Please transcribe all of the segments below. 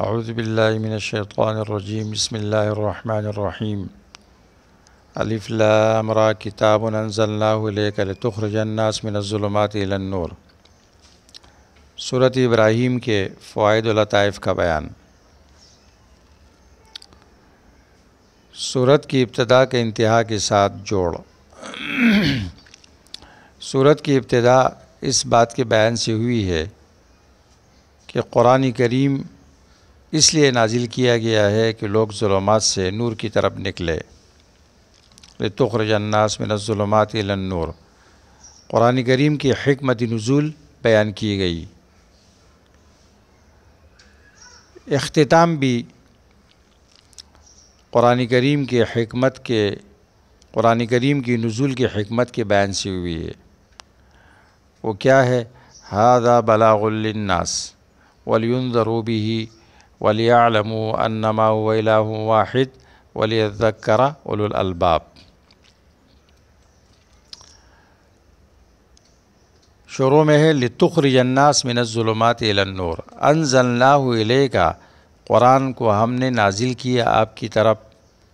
अज़बिल्लिमिनशैतरजीम बसमीम अलिफ़्लामरा किताबनज़ल्लातखरजन्नासमिनज़ुलमातनूर सूरत इब्राहीम के फ़वाद लताइफ़ का बयान सूरत की इब्तदा के इंतहा के साथ जोड़ सूरत की इब्तदा इस बात के बयान से हुई है कि क़ुरान करीम इसलिए नाजिल किया गया है कि लोग ज़ुलमात से नूर की तरफ निकले में नजुलमात नूर क़ुरान करीम की हमत नज़ुल बयान की गई अख्ताम भी क़ुरान करीम के हमत के क़ुरान करीम की नज़ुल की हमत के बयान से हुई है वो क्या है हादा बलागुल्नास वलयुन ज़रूबी वलियालम अन्नमा वला वाहिद वलियकरा उलबाब शुरू में है लतुखरन्नास मिनज़ुलमत नूर अनजल्ला का क़ुरान को हमने नाजिल किया आपकी तरफ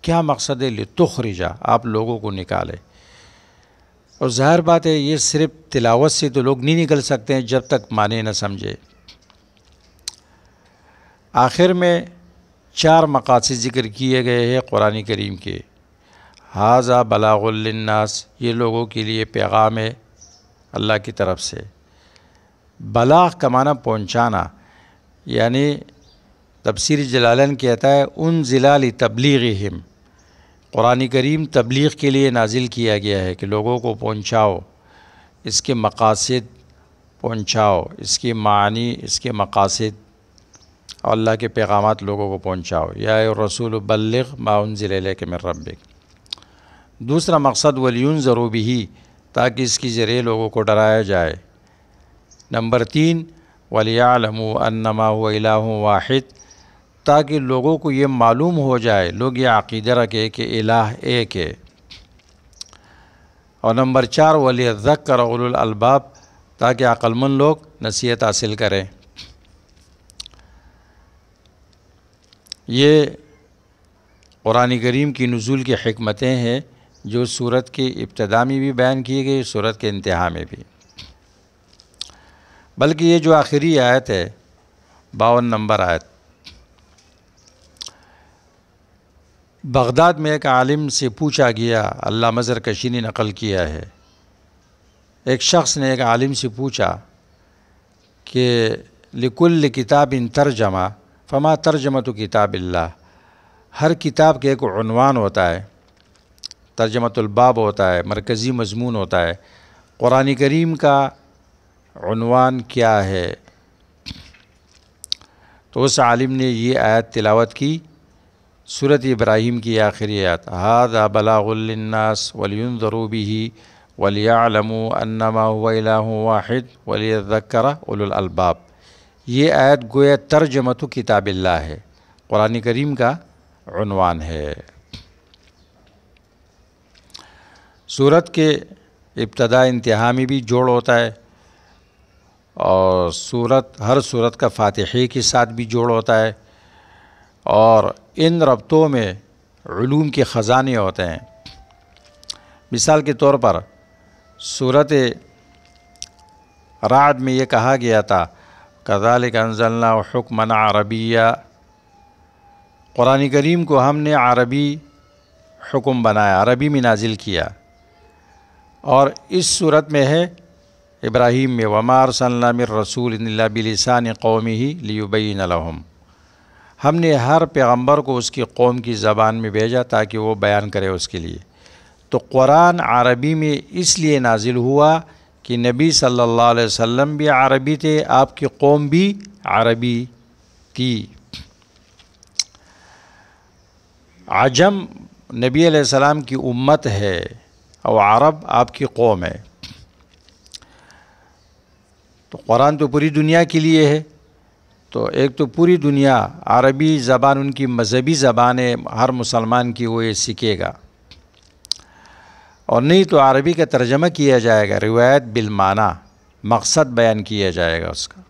क्या मकसद है लतुखरजा आप लोगों को निकाले और ज़ाहिर बात है ये सिर्फ़ तिलावत से तो लोग नहीं निकल सकते हैं जब तक माने न समझे आखिर में चार मकासद ज़िक्र किए गए हैं कुरान करीम के हाजा बलागुल्नास ये लोगों के लिए पैगाम है अल्लाह की तरफ से बलाग कमाना पहुँचाना यानि तबसर जलालन कहता है उन ज़िला तबलीग हिम कुरान करीम तबलीग के लिए नाजिल किया गया है कि लोगों को पहुँचाओ इसके मकासद पहुँचाओ इसके मानी इसके मकासद और अल्लाह के पैगाम लोगों को पहुँचाओ या रसूल बल्लग माउन ज़िले के मेर रबिक दूसरा मकसद वलीन ज़रूबी ही ताकि इसके ज़रिए लोगों को डराया जाए नंबर तीन वलियामा अनमा वाहिद ताकि लोगों को ये मालूम हो जाए लोग ये अकीद रखे कि इलाह एक है और नंबर चार वली कर अलबाब ताकि अक्लमंद लोग नसीहत हासिल करें ये क़ुरान करीम की नज़ुल की हमतें हैं जो सूरत के इब्तदा में भी बयान किए गए सूरत के इंतहा में भी बल्कि ये जो आखिरी आयत है बावन नंबर आयत बगदाद में एक आलिम से पूछा गया अल्लाह मज़र कशी ने नकल किया है एक शख्स ने एक आलिम से पूछा कि लिकुल किताब इन तर्जमा फ़मा तर्जमत किताबिल्ला हर किताब के एक अनवान होता है तर्जमतुलबाब होता है मरकज़ी मजमून होता है क़ुरान करीम का क्या है तो उस आलिम ने ये आयत तिलावत की सूरत इब्राहिम की आखिरी आयत हाद बलागुल्नास वलियन ज़रूबी वलियालम अन्नमा वाहिद वली वलियकर उलबाब ये आयत गोया तर्जमत किताबिल्ला है क़ुरान करीम का अनवान है सूरत के इब्तदा इंतहा में भी जोड़ होता है और सूरत हर सूरत का फातिहे के साथ भी जोड़ होता है और इन रबतों में ूम के ख़जाने होते हैं मिसाल के तौर पर सूरत राड में ये कहा गया था कदालिक अनजलना हुक्मन अरबिया क़ुरान करीम को हमने अरबी हुक्म बनाया अरबी में नाजिल किया और इस सूरत में है इब्राहीम में वमार सल्लाम रसूल बिलसान कौमी ही लियुबैन लहम हमने हर पैगंबर को उसकी कौम की ज़बान में भेजा ताकि वो बयान करे उसके लिए तो कुरान अरबी में इसलिए नाजिल हुआ कि नबी सल्लल्लाहु अलैहि वसल्लम भी अरबी थे आपकी कौम भी अरबी थी आजम नबी सलाम की उम्मत है और अरब आपकी कौम है तो कुरान तो पूरी दुनिया के लिए है तो एक तो पूरी दुनिया अरबी ज़बान उनकी मजहबी ज़बान है हर मुसलमान की वो ये सीखेगा और नहीं तो अरबी का तर्जमा किया जाएगा रिवायत बिलमाना मकसद बयान किया जाएगा उसका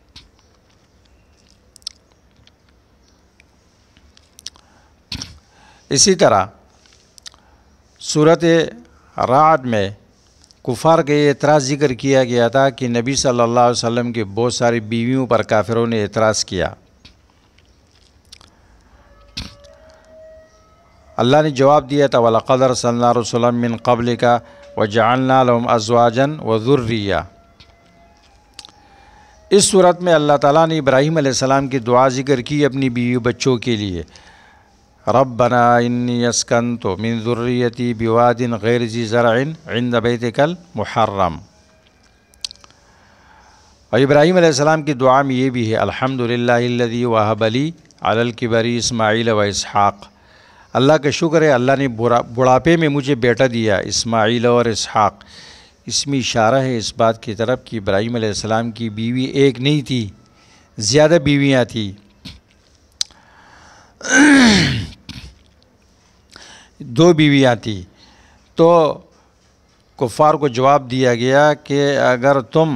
इसी तरह सूरत रात में कुफार के एतराज़ जिक्र किया गया था कि नबी सल्लल्लाहु अलैहि वसल्लम की बहुत सारी बीवियों पर काफिरों ने एतराज़ किया अल्लाह ने जवाब दिया था वाला कदर सल्लाम रसलम कबल का व जानम अजवाजन व ज़ुर्रिया इस सूरत में अल्लाह ताला ने इब्राहीम अलैहिस्सलाम की दुआ जिक्र की अपनी बीवी बच्चों के लिए रब बना इन्नीस्कन तो ज़ुर्रियती बिवादिन गैर जी ज़राइन दबैत कल मुहर्रम और इब्राहीम अलैहिस्सलाम की दुआ में ये भी है अल्हम्दुलिल्लाह अल्हम्दुलिल्लाहल्लज़ी वहबली अलल किबरी इस्माइल व इसहाक़ अल्लाह का शुक्र है अल्लाह ने बुढ़ापे में मुझे बेटा दिया इस्माइल और इसहाक़ इसमें इशारा है इस बात की तरफ कि इब्राहिम आसमाम की बीवी एक नहीं थी ज़्यादा बीवियाँ थी दो बीवियाँ थी तो कुफ़ार को जवाब दिया गया कि अगर तुम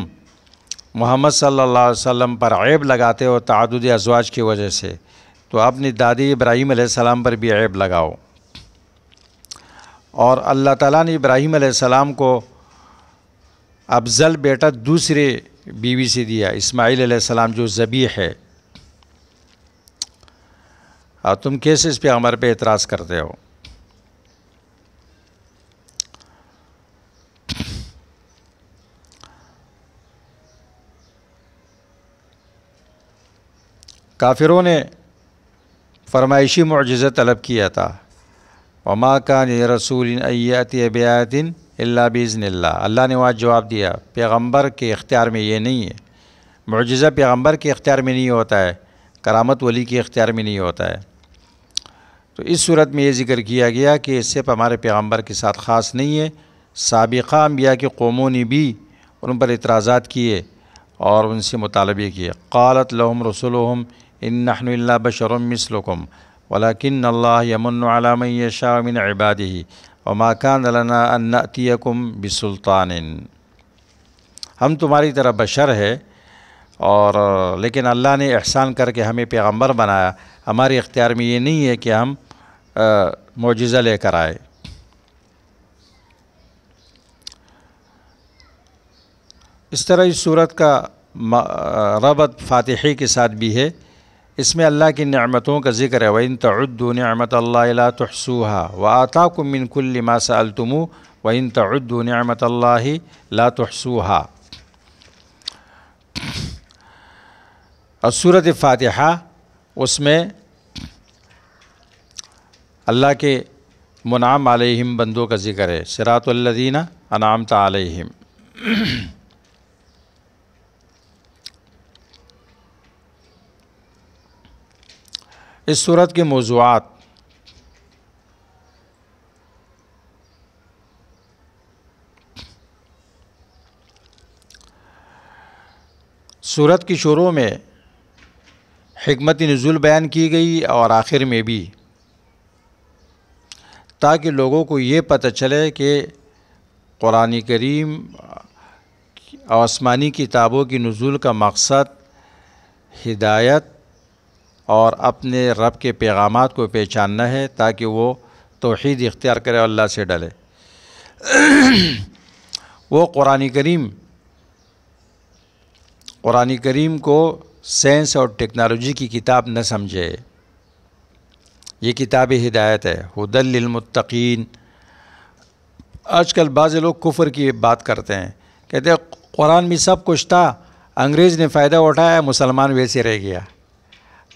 मोहम्मद सल्लल्लाहु अलैहि वसल्लम पर ऐब लगाते हो तद अजवाज की वजह से तो आपने दादी इब्राहीम सलाम पर भी ऐब लगाओ और अल्लाह ताला ने इब्राहीम सलाम को अफजल बेटा दूसरे बीवी से दिया इस्माईल सलाम जो ज़बी है और तुम कैसे इस अमर पे एतराज़ करते हो काफिरों ने फरमाइशी मुजज़ तलब किया था वमा का रसूल अयत बेतिन अल्ला बिज़न अल्लाह ने वहाँ जवाब दिया पैगम्बर के अख्तियार में ये नहीं है मुजज़ा पैगम्बर के अख्तियार में नहीं होता है करामत वली के अख्तियार में नहीं होता है तो इस सूरत में ये जिक्र किया गया कि इससे हमारे पैगम्बर के साथ ख़ास नहीं है सबक़ा अम्बिया के कौमों ने भी उन पर एतराज़ात किए और उनसे मुतालबे किए क़ालत लहम रसुलहम इन्ना बशरमसलकुम वलाकिन अल्लाह यमनशाह मिन इबादी वमाकान लना अन्नतियकुम बसुल्तान हम तुम्हारी तरह बशर है और लेकिन अल्लाह ने एहसान करके हमें पैगंबर बनाया हमारे इख्तियार में ये नहीं है कि हम मुजज़ा लेकर आए इस तरह इस सूरत का रबत फातिही के साथ भी है इसमें अल्लाह की नमतों का जिक्र है वन तद्दू नमत अल्ला तहसूहा व आताकुम मिनकुल्लिमा सलतमु वन तद्दू नमत ला तहसूहा सूरत फ़ातहा उसमें अल्लाह के मुनाम आलहिम बंदों का जिक्र है सरातुल्लदीना अनाम तम इस सूरत के मौजूद सूरत की शुरू में हमत नज़ुल बयान की गई और आखिर में भी ताकि लोगों को ये पता चले कि क़ुरान करीम आसमानी किताबों की नज़ुल का मकसद हिदायत और अपने रब के पैगाम को पहचानना है ताकि वो तोहद इख्तियार करे अल्लाह से डले वो कुरान करीम कुरान करीम को साइंस और टेक्नोलॉजी की किताब न समझे ये किताब हिदायत है हदलमतकीन आजकल बाज़ लोग कुफर की बात करते हैं कहते हैं कुरान में सब कुछ था अंग्रेज़ ने फ़ायदा उठाया मुसलमान वैसे रह गया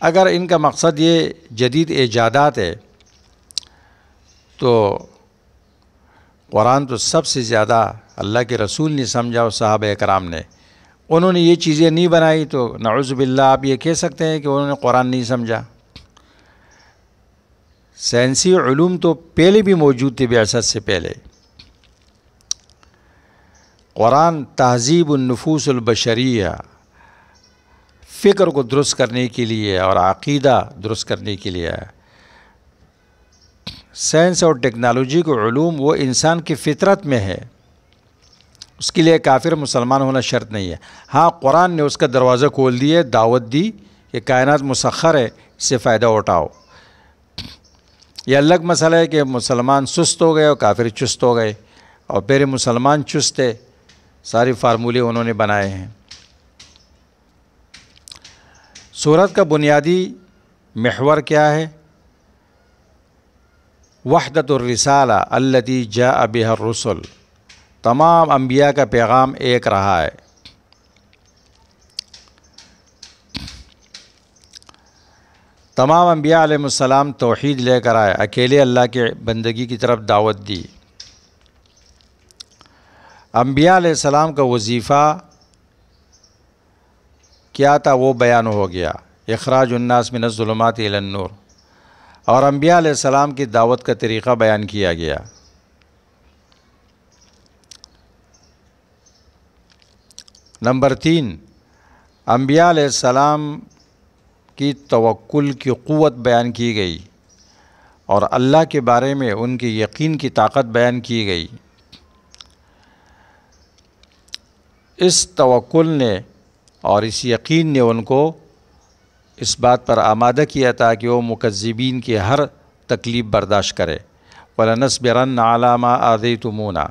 अगर इनका मकसद ये जदीद ईजादात है तो कुरान तो सबसे ज़्यादा अल्लाह के रसूल ने समझा और साहब कराम ने उन्होंने ये चीज़ें नहीं बनाई तो नाउज़बिल्ला आप ये कह सकते हैं कि उन्होंने कुरान नहीं समझा साइंसी ूम तो पहले भी मौजूद थे बेसत से पहले कुरान तहजीब फ़िक्र को दुरुस्त करने के लिए और अकीदा दुरुस्त करने के लिए आया साइंस और टेक्नोलॉजी को ूम वो इंसान की फितरत में है उसके लिए काफिर मुसलमान होना शर्त नहीं है हाँ कुरान ने उसका दरवाज़ा खोल दिया दावत दी कि कायनात मुसखर है इससे फ़ायदा उठाओ यह अलग मसला है कि मुसलमान सुस्त हो गए और काफिर चुस्त हो गए और पहले मुसलमान चुस्त है सारे फार्मूले उन्होंने बनाए हैं सूरत का बुनियादी महवर क्या है वहदतरसाला अल्लती जा अब रसुल तमाम अम्बिया का पैगाम एक रहा है तमाम अम्बिया आलम तोहद लेकर आए अकेले अल्लाह के बंदगी की तरफ दावत दी अम्बिया का वजीफ़ा किया था वो बयान हो गया अखराज उन्नास मिनज़ुलमत नूर और अम्बिया सलाम की दावत का तरीक़ा बयान किया गया नंबर तीन अम्बिया सलाम की तवक्ल की क़वत बयान की गई और अल्लाह के बारे में उनके यकीन की ताकत बयान की गई इस तवक्ल ने और इस यकीन ने उनको इस बात पर आमादा किया था कि वो मुकजबिन की हर तकलीफ़ बर्दाश्त करे वलनस बरन आलामा आदि तमूना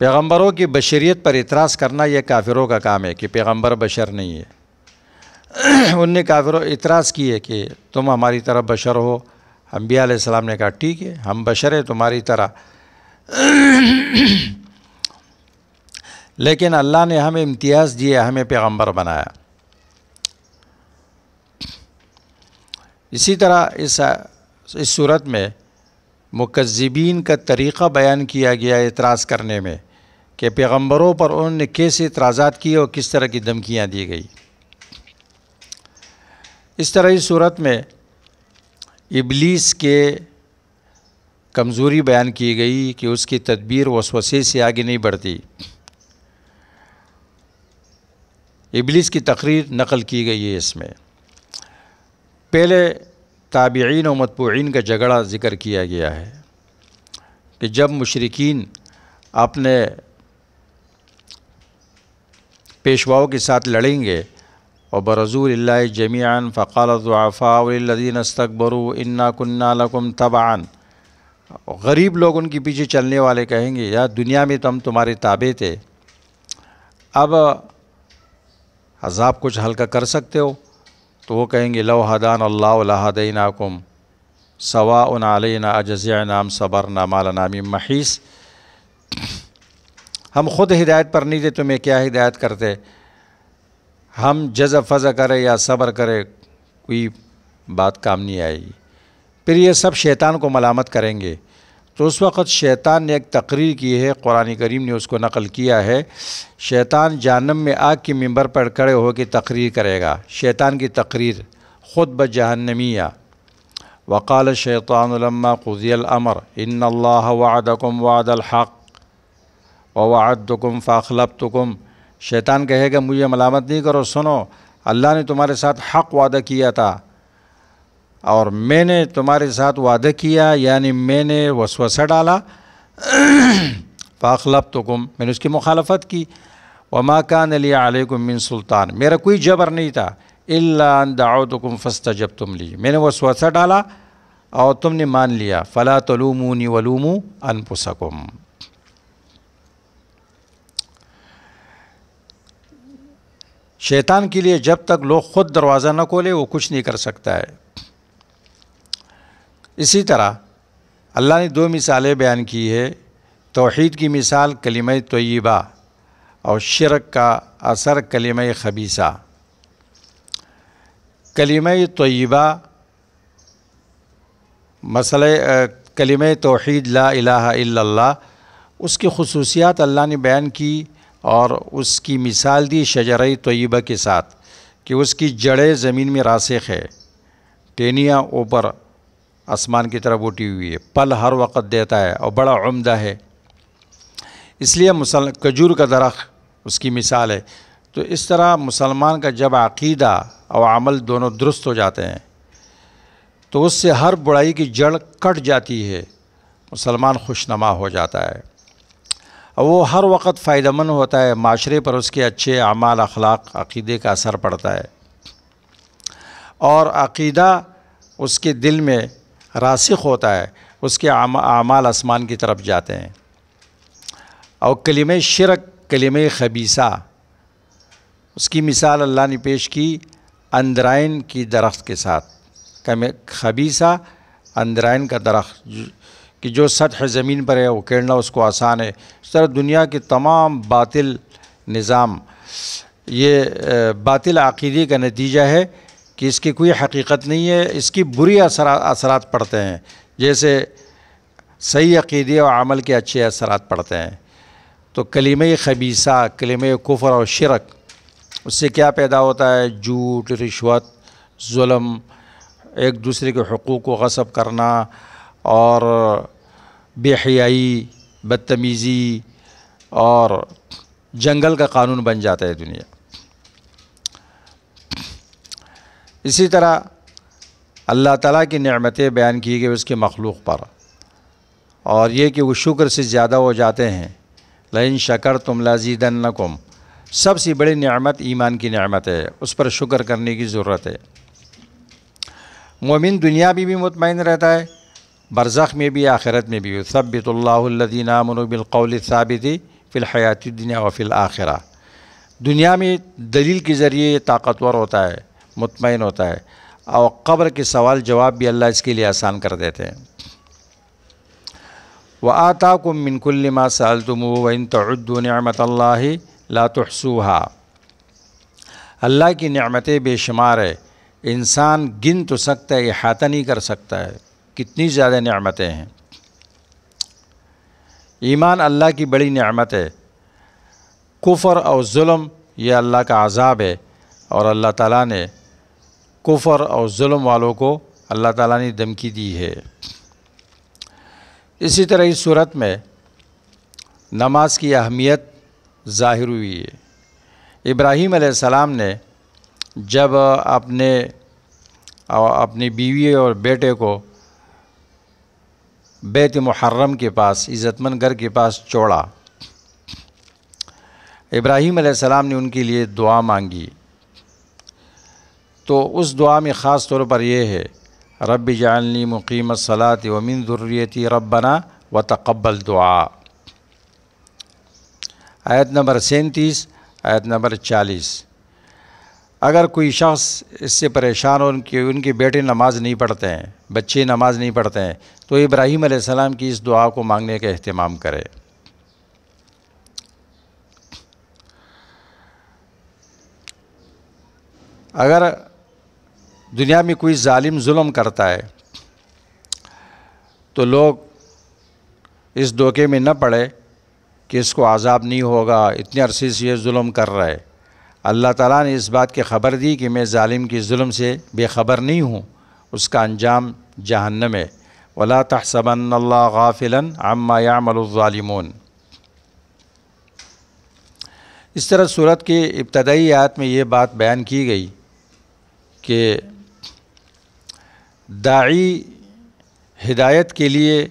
पैगम्बरों की बशरीत पर इतराज़ करना यह काफिरों का काम है कि पैगम्बर बशर नहीं है उनने काफिरों इतराज़ किए कि तुम हमारी तरह बशर हो हम्बिया ने कहा ठीक है हम बशर हैं तुम्हारी तरह लेकिन अल्लाह ने हमें इम्तियाज़ दिए हमें पैगंबर बनाया इसी तरह इस इस सूरत में मुकजबीन का तरीक़ा बयान किया गया एतराज़ करने में कि पैगंबरों पर उन्होंने कैसे इतराज़ा किए और किस तरह की धमकियाँ दी गई इस तरह इस सूरत में इबलीस के कमज़ोरी बयान की गई कि उसकी तदबीर वसवसे से आगे नहीं बढ़ती इबलीस की तकरीर नकल की गई है इसमें पहले ताबीन और मतबून का झगड़ा ज़िक्र किया गया है कि जब मशरकिन अपने पेशवाओं के साथ लड़ेंगे और बरज़ूल जमियान फ़ालफ़ादीन तकबर इन्ना कन्ना लकुम तबान गरीब लोग उनके पीछे चलने वाले कहेंगे यार दुनिया में तो हम तुम्हारे ताबे थे अब अजाब कुछ हल्का कर सकते हो तो वो कहेंगे लो हदान नाकुम सवा उनालना अजिया नाम सबर नामाल नामी महीस हम ख़ुद हिदायत पर नहीं दे तुम्हें क्या हिदायत करते हम जज़ फज़ करें या सब्र करें कोई बात काम नहीं आएगी फिर ये सब शैतान को मलामत करेंगे तो उस वक़्त शैतान ने एक तकरीर की है कुरान करीम ने उसको नकल किया है शैतान जानम में आग के मंबर पर खड़े होकर तकरीर करेगा शैतान की तकरीर ख़ुद ब जहनमिया वक़ाल शैतानलम ख़ुजियल अमर इन वादकुम वादलहक़ फ़ाखलब तुकुम शैतान कहेगा मुझे मलामत नहीं करो सुनो अल्लाह ने तुम्हारे साथ हक़ वादा किया था और मैंने तुम्हारे साथ वादा किया यानी मैंने वसवसा डाला फ़ाखलब तो गुम मैंने उसकी मुखालफत की वमा कान अली मिन सुल्तान मेरा कोई जबर नहीं था तो दाओतुम फस्ता जब तुम ली मैंने वसवसा डाला और तुमने मान लिया फ़ला नी वलूमू अनपुसकुम शैतान के लिए जब तक लोग ख़ुद दरवाज़ा न खोले वो कुछ नहीं कर सकता है इसी तरह अल्लाह ने दो मिसालें बयान की है तोहद की मिसाल कलीम तोयबा और शर्क का असर कलीम खबीसा कलीम तोयबा मसल कलीम तोहद ला उसकी खसूसियात अल्लाह ने बयान की और उसकी मिसाल दी शजर तय्यबा के साथ कि उसकी जड़ें ज़मीन में रासख है टेनियाँ ऊपर आसमान की तरफ उठी हुई है पल हर वक्त देता है और बड़ा उम्दा है इसलिए मुसल खजूर का दरख्त उसकी मिसाल है तो इस तरह मुसलमान का जब अकीदा और अमल दोनों दुरुस्त हो जाते हैं तो उससे हर बुराई की जड़ कट जाती है मुसलमान खुशनुमा हो जाता है और वो हर वक्त फ़ायदेमंद होता है माशरे पर उसके अच्छे अमाल अखलाक अकीदे का असर पड़ता है और अकीदा उसके दिल में रासिक होता है उसके अमाल आसमान की तरफ जाते हैं और कलिम शिरक कलिम खबीसा उसकी मिसाल अल्लाह ने पेश की अंदराइन की दरख्त के साथ कम खबीसा अंदराइन का दरख्त कि जो सतह ज़मीन पर है वो केड़ना उसको आसान है इस तरह दुनिया के तमाम बातिल निज़ाम ये बातिल अकीदे का नतीजा है कि इसकी कोई हकीकत नहीं है इसकी बुरी असरा असरात पड़ते हैं जैसे सही अक़ीदे और अमल के अच्छे असरात पड़ते हैं तो कलीम खबीसा कलीम कुफर और शिरक उससे क्या पैदा होता है झूठ रिश्वत जुलम एक दूसरे के हकूक़ को गसब करना और बेहयाई बदतमीज़ी और जंगल का कानून बन जाता है दुनिया इसी तरह अल्लाह ताला की नमतें बयान की गई उसके मखलूक़ पर और ये कि वो शुक्र से ज़्यादा हो जाते हैं लिन शकर तुम लजीदनकुम सबसे बड़ी नमत ईमान की नमत है उस पर शुक्र करने की ज़रूरत है मोमिन दुनिया भी, भी मुतमिन रहता है बरज़ में भी आखिरत में भी सबबितल्लादीनामबिलकौल साबिती फ़िलहयात दुनिया व फिल आखिर दुनिया में दलील के ज़रिए ताकतवर होता है मुतमिन होता है और कब्र के सवाल जवाब भी अल्लाह इसके लिए आसान कर देते हैं व आता को मिनकुल्लमा सालतम वन तद्दूनमत ला अल्लाह की नमतें बेशुमार है इंसान गिन तो सकता है अहाता नहीं कर सकता है कितनी ज़्यादा नमतें हैं ईमान अल्लाह की बड़ी नमत है कुफर और जुल्म यह अल्लाह का आज़ाब है और अल्लाह ताला ने कुफर और जुल्म वालों को अल्लाह ताला ने धमकी दी है इसी तरह इस सूरत में नमाज की अहमियत ज़ाहिर हुई है इब्राहीम सलाम ने जब अपने अपनी बीवी और बेटे को बैत मुहर्रम के पास इज़्ज़तमंद घर के पास छोड़ा इब्राहीम सलाम ने उनके लिए दुआ मांगी तो उस दुआ में ख़ास तौर पर यह है रब जानली मुकीम सलात वमिन ज़ुर्रियती रबना व तकबल दुआ आयत नंबर सैंतीस आयत नंबर चालीस अगर कोई शख्स इससे परेशान हो उनके उनके बेटे नमाज नहीं पढ़ते हैं बच्चे नमाज नहीं पढ़ते हैं तो इब्राहीम आसमाम की इस दुआ को मांगने का अहतमाम करें अगर दुनिया में कोई ालिम जुल्म करता है तो लोग इस धोखे में न पड़े कि इसको आज़ाब नहीं होगा इतने अरसे से ये जुल्म कर रहा है अल्लाह ताला ने इस बात की ख़बर दी कि मैं ालिम की जुल्म से बेखबर नहीं हूँ उसका अंजाम जहन्नम है वला तहसबन गाफिला अम्मायामलमून इस तरह सूरत के इब्तदाई आयत में ये बात बयान की गई कि दाई हिदायत के लिए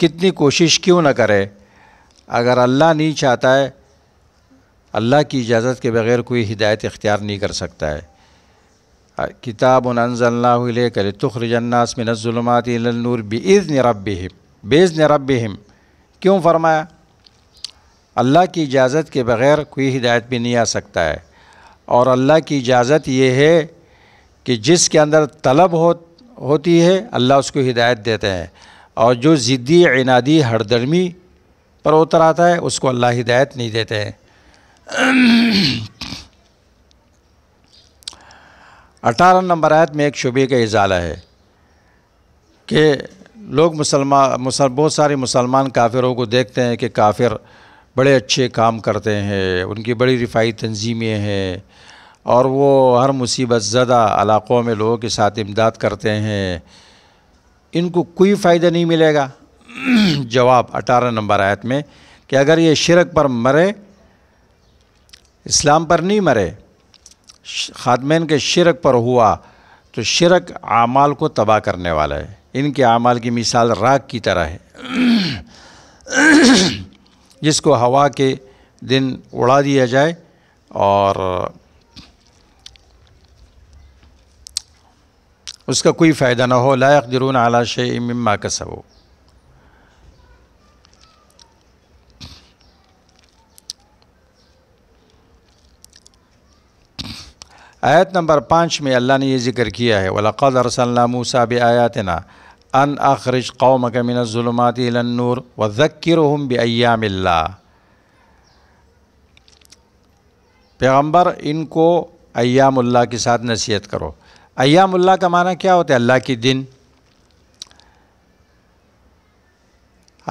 कितनी कोशिश क्यों ना करे अगर अल्लाह नहीं चाहता है अल्लाह की इजाज़त के बग़ैर कोई हिदायत इख्तियार नहीं कर सकता है किताब उनज़ल्लाकल तुखरजन्नास में नज़ुलमातनूर बेज़ रब बेज़ रब क्यों फरमाया अल्लाह की इजाज़त के बग़ैर कोई हिदायत भी नहीं आ सकता है और अल्लाह की इजाज़त ये है कि जिसके अंदर तलब हो होती है अल्लाह उसको हिदायत देते हैं और जो ज़िद्दी इनादी हरदर्मी पर उतर आता है उसको अल्लाह हिदायत नहीं देते हैं अठारह नंबर आयत में एक शुबे का इजाला है कि लोग मुसलमान मुसल बहुत सारे मुसलमान काफिरों को देखते हैं कि काफिर बड़े अच्छे काम करते हैं उनकी बड़ी रिफाई तंजीमें हैं और वो हर मुसीबत ज़दा इलाक़ों में लोगों के साथ इमदाद करते हैं इनको कोई फ़ायदा नहीं मिलेगा जवाब अठारह नंबर आयत में कि अगर ये शिरक पर मरे इस्लाम पर नहीं मरे खादमैन के शिरक पर हुआ तो शिरक आमाल को तबाह करने वाला है इनके आमाल की मिसाल राग की तरह है जिसको हवा के दिन उड़ा दिया जाए और उसका कोई फ़ायदा ना हो लायक दरून आला शे मम्मा कसबो आयत नंबर पाँच में अल्लाह ने यह जिक्र किया है वलक़द अरसल्ला मूसा ब आयातना अन अखरज कौम कमिनज़ुलमातनूर व ज़क्र हम बयामिल्ला पैगम्बर इनको अयामुल्ला के साथ नसीहत करो अयामुल्ला का माना क्या होता है अल्लाह के दिन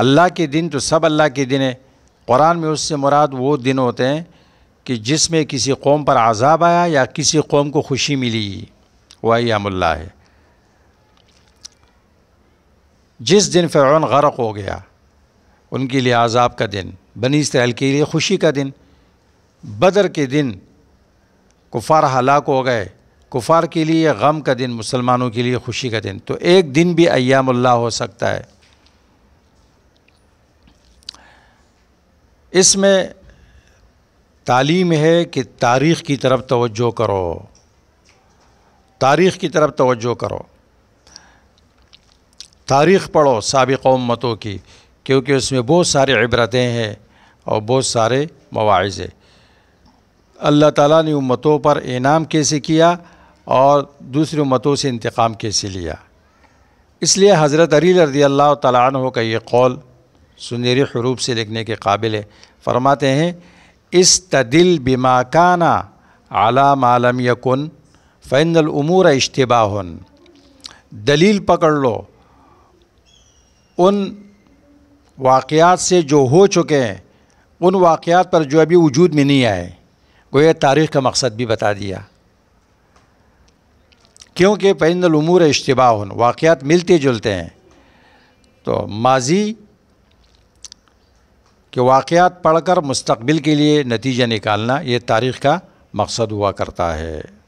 अल्लाह के दिन तो सब अल्लाह के दिन है कुरान में उससे मुराद वो दिन होते हैं कि जिसमें किसी कौम पर आज़ाब आया या किसी कौम को खुशी मिली वह अयामुल्ला है जिस दिन फ़िरौन गर्क हो गया उनके लिए आज़ाब का दिन बनी इसराइल के लिए खुशी का दिन बदर के दिन कुफ़ार हलाक हो गए कुफार के लिए गम का दिन मुसलमानों के लिए खुशी का दिन तो एक दिन भी अयामल्ला हो सकता है इसमें तालीम है कि तारीख़ की तरफ तवज्जो करो तारीख़ की तरफ तवज्जो करो तारीख़ पढ़ो सबक उम्मतों की क्योंकि उसमें बहुत सारे इबरतें हैं और बहुत सारे मवाज़े अल्लाह ताला ने उम्मतों पर इनाम कैसे किया और दूसरे उम्मतों से इंतकाम कैसे लिया इसलिए हज़रत अली रदी अल्लाह तन का ये कौल सुनहरे हरूप से लिखने के काबिल है फरमाते हैं इस तदिल बिमाकाना आला मालम यकुन फ़ैनल उमूर इश्तबा दलील पकड़ लो उन वाक़ात से जो हो चुके हैं उन वाक़ात पर जो अभी वजूद में नहीं आए गोया तारीख़ का मकसद भी बता दिया क्योंकि इश्तबा हो वाक़ात मिलते जुलते हैं तो माजी के वाक़ात पढ़कर मुस्तबिल के लिए नतीजा निकालना ये तारीख़ का मकसद हुआ करता है